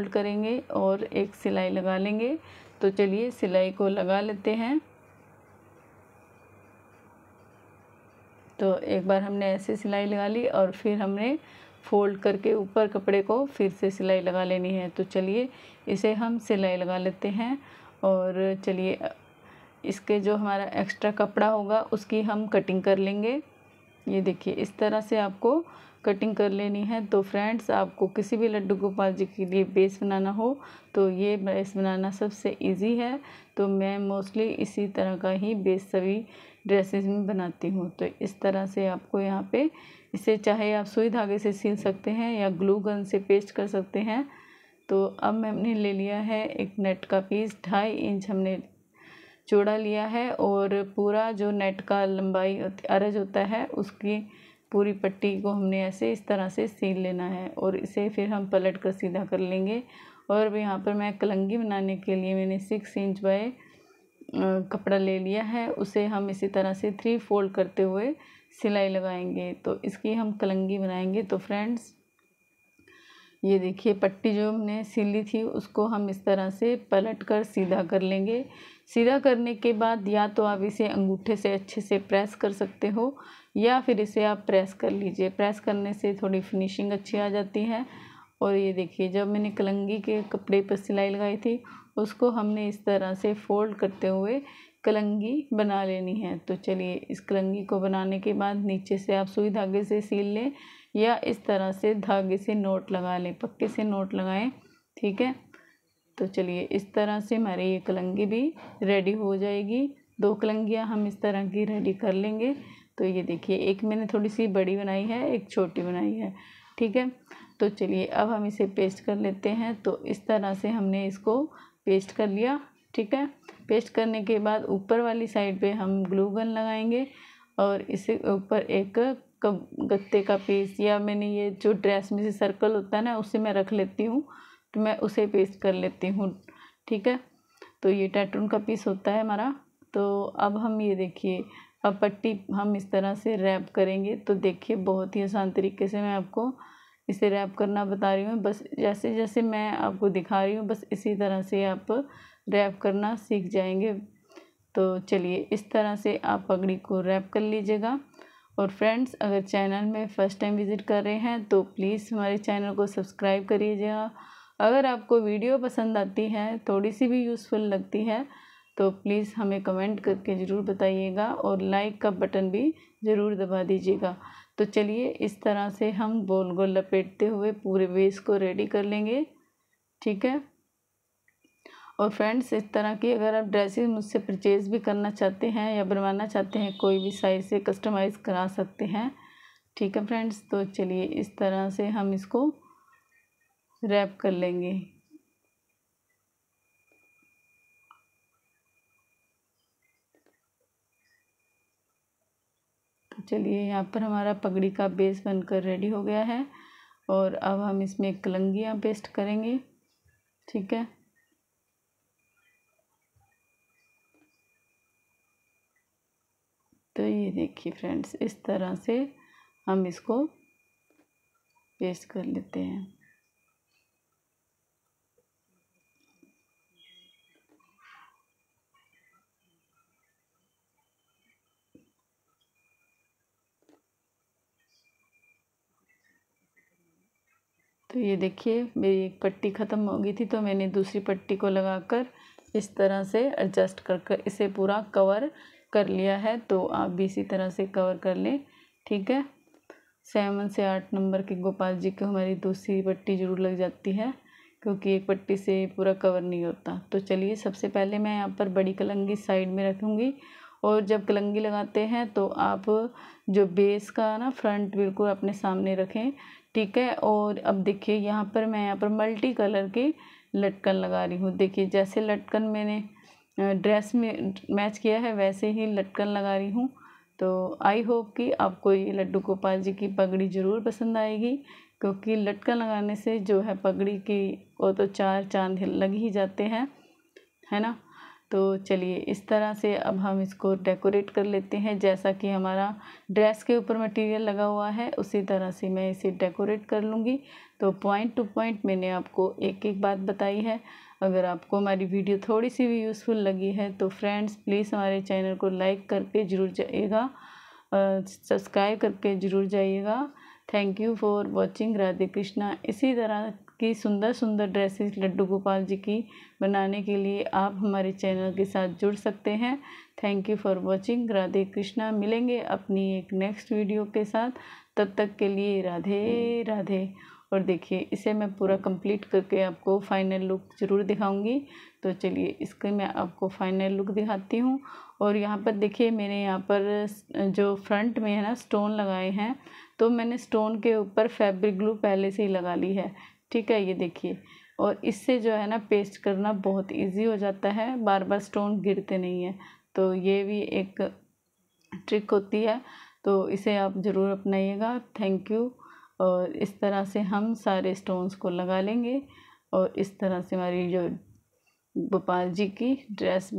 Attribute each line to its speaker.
Speaker 1: fold करेंगे और एक सिलाई लगा लेंगे तो चलिए सिलाई को लगा लेते हैं तो एक बार हमने ऐसे सिलाई लगा ली और फिर हमने फोल्ड करके ऊपर कपड़े को फिर से सिलाई लगा लेनी है तो चलिए इसे हम सिलाई लगा लेते हैं और चलिए इसके जो हमारा एक्स्ट्रा कपड़ा होगा उसकी हम कटिंग कर लेंगे ये देखिए इस तरह से आपको कटिंग कर लेनी है तो फ्रेंड्स आपको किसी भी लड्डू गोपाल जी के लिए बेस बनाना हो तो ये बेस बनाना सबसे इजी है तो मैं मोस्टली इसी तरह का ही बेस सभी ड्रेसेस में बनाती हूँ तो इस तरह से आपको यहाँ पे इसे चाहे आप सुई धागे से सिल सकते हैं या ग्लू गन से पेस्ट कर सकते हैं तो अब मैंने ले लिया है एक नेट का पीस ढाई इंच हमने चौड़ा लिया है और पूरा जो नेट का लंबाई अरज होता है उसकी पूरी पट्टी को हमने ऐसे इस तरह से सील लेना है और इसे फिर हम पलट कर सीधा कर लेंगे और अब यहाँ पर मैं कलंगी बनाने के लिए मैंने सिक्स इंच बाय कपड़ा ले लिया है उसे हम इसी तरह से थ्री फोल्ड करते हुए सिलाई लगाएंगे तो इसकी हम कलंगी बनाएंगे तो फ्रेंड्स ये देखिए पट्टी जो हमने सिली थी उसको हम इस तरह से पलट कर सीधा कर लेंगे सीधा करने के बाद या तो आप इसे अंगूठे से अच्छे से प्रेस कर सकते हो या फिर इसे आप प्रेस कर लीजिए प्रेस करने से थोड़ी फिनिशिंग अच्छी आ जाती है और ये देखिए जब मैंने कलंगी के कपड़े पर सिलाई लगाई थी उसको हमने इस तरह से फोल्ड करते हुए कलंगी बना लेनी है तो चलिए इस कलंगी को बनाने के बाद नीचे से आप सुई धागे से सील लें या इस तरह से धागे से नोट लगा लें पक्के से नोट लगाएं ठीक है तो चलिए इस तरह से हमारी ये कलंगी भी रेडी हो जाएगी दो कलंगियाँ हम इस तरह की रेडी कर लेंगे तो ये देखिए एक मैंने थोड़ी सी बड़ी बनाई है एक छोटी बनाई है ठीक है तो चलिए अब हम इसे पेस्ट कर लेते हैं तो इस तरह से हमने इसको पेस्ट कर लिया ठीक है पेस्ट करने के बाद ऊपर वाली साइड पे हम ग्लू गन लगाएंगे और इसे ऊपर एक कब गत्ते का पीस या मैंने ये जो ड्रेस में से सर्कल होता है ना उसे मैं रख लेती हूँ तो मैं उसे पेस्ट कर लेती हूँ ठीक है तो ये टैटून का पीस होता है हमारा तो अब हम ये देखिए अब पट्टी हम इस तरह से रैप करेंगे तो देखिए बहुत ही आसान तरीके से मैं आपको इसे रैप करना बता रही हूँ बस जैसे जैसे मैं आपको दिखा रही हूँ बस इसी तरह से आप रैप करना सीख जाएंगे तो चलिए इस तरह से आप पगड़ी को रैप कर लीजिएगा और फ्रेंड्स अगर चैनल में फ़र्स्ट टाइम विज़िट कर रहे हैं तो प्लीज़ हमारे चैनल को सब्सक्राइब करिएगा अगर आपको वीडियो पसंद आती है थोड़ी सी भी यूज़फुल लगती है तो प्लीज़ हमें कमेंट करके ज़रूर बताइएगा और लाइक का बटन भी ज़रूर दबा दीजिएगा तो चलिए इस तरह से हम गोल गोल लपेटते हुए पूरे बेस को रेडी कर लेंगे ठीक है और फ्रेंड्स इस तरह की अगर आप ड्रेसेस मुझसे परचेज़ भी करना चाहते हैं या बनवाना चाहते हैं कोई भी साइज से कस्टमाइज़ करा सकते हैं ठीक है फ्रेंड्स तो चलिए इस तरह से हम इसको रैप कर लेंगे तो चलिए यहाँ पर हमारा पगड़ी का बेस बनकर रेडी हो गया है और अब हम इसमें कलंगियाँ पेस्ट करेंगे ठीक है तो ये देखिए फ्रेंड्स इस तरह से हम इसको पेस्ट कर लेते हैं तो ये देखिए मेरी एक पट्टी ख़त्म हो गई थी तो मैंने दूसरी पट्टी को लगाकर इस तरह से एडजस्ट करके कर इसे पूरा कवर कर लिया है तो आप भी इसी तरह से कवर कर लें ठीक है सेवन से आठ नंबर के गोपाल जी को हमारी दूसरी पट्टी जरूर लग जाती है क्योंकि एक पट्टी से पूरा कवर नहीं होता तो चलिए सबसे पहले मैं यहाँ पर बड़ी कलंगी साइड में रखूँगी और जब कलंगी लगाते हैं तो आप जो बेस का ना फ्रंट बिल्कुल अपने सामने रखें ठीक है और अब देखिए यहाँ पर मैं यहाँ पर मल्टी कलर के लटकन लगा रही हूँ देखिए जैसे लटकन मैंने ड्रेस में मैच किया है वैसे ही लटकन लगा रही हूँ तो आई होप कि आपको ये लड्डू गोपाल जी की पगड़ी ज़रूर पसंद आएगी क्योंकि लटकन लगाने से जो है पगड़ी की वो तो चार चांद लग ही जाते हैं है ना तो चलिए इस तरह से अब हम इसको डेकोरेट कर लेते हैं जैसा कि हमारा ड्रेस के ऊपर मटेरियल लगा हुआ है उसी तरह से मैं इसे डेकोरेट कर लूँगी तो पॉइंट टू पॉइंट मैंने आपको एक एक बात बताई है अगर आपको हमारी वीडियो थोड़ी सी भी यूज़फुल लगी है तो फ्रेंड्स प्लीज़ हमारे चैनल को लाइक करके ज़रूर जाइएगा सब्सक्राइब करके ज़रूर जाइएगा thank you for watching Radhe Krishna इसी तरह की सुंदर सुंदर ड्रेसेस लड्डू गोपाल जी की बनाने के लिए आप हमारे चैनल के साथ जुड़ सकते हैं thank you for watching Radhe Krishna मिलेंगे अपनी एक नेक्स्ट वीडियो के साथ तब तक के लिए राधे राधे और देखिए इसे मैं पूरा कंप्लीट करके आपको फाइनल लुक ज़रूर दिखाऊंगी तो चलिए इसके मैं आपको फाइनल लुक दिखाती हूँ और यहाँ पर देखिए मैंने यहाँ पर जो फ्रंट में है ना स्टोन लगाए हैं तो मैंने स्टोन के ऊपर फैब्रिक ग्लू पहले से ही लगा ली है ठीक है ये देखिए और इससे जो है ना पेस्ट करना बहुत ईजी हो जाता है बार बार स्टोन गिरते नहीं हैं तो ये भी एक ट्रिक होती है तो इसे आप ज़रूर अपनाइएगा थैंक यू और इस तरह से हम सारे स्टोन्स को लगा लेंगे और इस तरह से हमारी जो गोपाल जी की ड्रेस